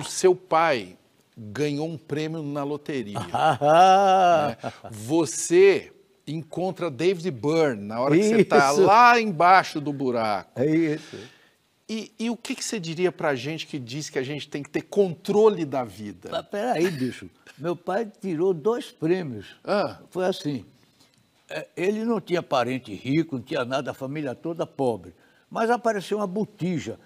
o seu pai ganhou um prêmio na loteria. Ah! né? Você encontra David Byrne na hora que tá isso. você está lá embaixo do buraco. É isso. E, e o que, que, você diria para a gente que diz que a gente tem que ter controle da vida? Mas, peraí, bicho. Meu pai tirou dois prêmios. Ah. Foi assim. É, ele não tinha parente rico, não tinha nada, a família toda pobre. Mas apareceu uma botija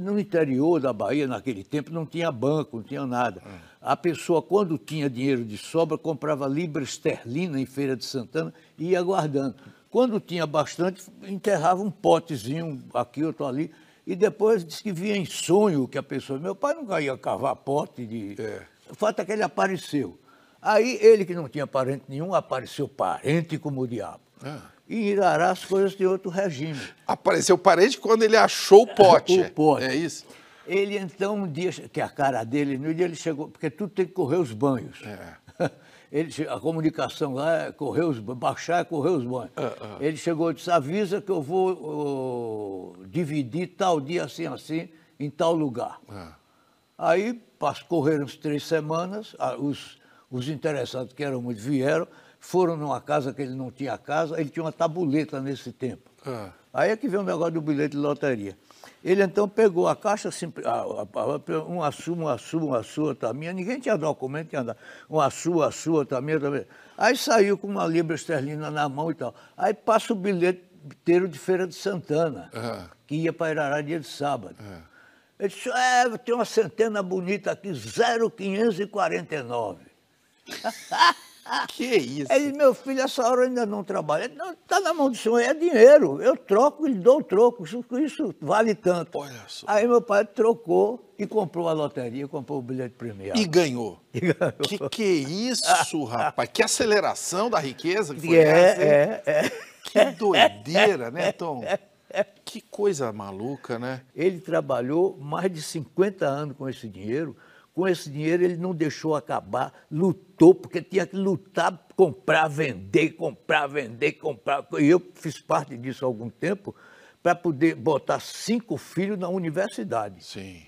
no interior da Bahia, naquele tempo, não tinha banco, não tinha nada. A pessoa, quando tinha dinheiro de sobra, comprava libra esterlina em Feira de Santana e ia guardando. Quando tinha bastante, enterrava um potezinho aqui, outro ali. E depois disse que via em sonho que a pessoa. Meu pai não ia cavar pote de. É. O fato é que ele apareceu. Aí ele, que não tinha parente nenhum, apareceu parente como o diabo. É. E em Irará as coisas têm outro regime. Apareceu parede quando ele achou o pote. o pote. É isso? Ele então, um dia, que a cara dele, no dia ele chegou, porque tudo tem que correr os banhos. É. Ele, a comunicação lá é correr os baixar é correr os banhos. Uh, uh. Ele chegou e disse, avisa que eu vou uh, dividir tal dia assim, assim, em tal lugar. Ah. Aí correram as três semanas, os, os interessados que eram muitos vieram, foram numa casa que ele não tinha casa, ele tinha uma tabuleta nesse tempo. Ah. Aí é que veio o negócio do bilhete de loteria. Ele então pegou a caixa, uma sua, uma sua, uma sua, outra minha, ninguém tinha documento, tinha nada. Uma sua, uma sua, outra minha, outra minha. Aí saiu com uma libra esterlina na mão e tal. Aí passa o bilheteiro de Feira de Santana, ah. que ia para Irará dia de sábado. Ah. Ele disse, é, tem uma centena bonita aqui, 0,549. que isso? Ele, meu filho, essa hora ainda não trabalha. Não, tá na mão do senhor, é dinheiro. Eu troco, ele dou o troco. Isso, isso, vale tanto. Olha só. Aí meu pai trocou e comprou a loteria, comprou o bilhete premiado. E ganhou. E ganhou. Que que é isso, rapaz? Que aceleração da riqueza que foi é, essa, é, é. Que doideira, né, Tom? Que coisa maluca, né? Ele trabalhou mais de 50 anos com esse dinheiro com esse dinheiro ele não deixou acabar, lutou, porque tinha que lutar, comprar, vender, comprar, vender, comprar. E eu fiz parte disso há algum tempo, para poder botar cinco filhos na universidade. Sim.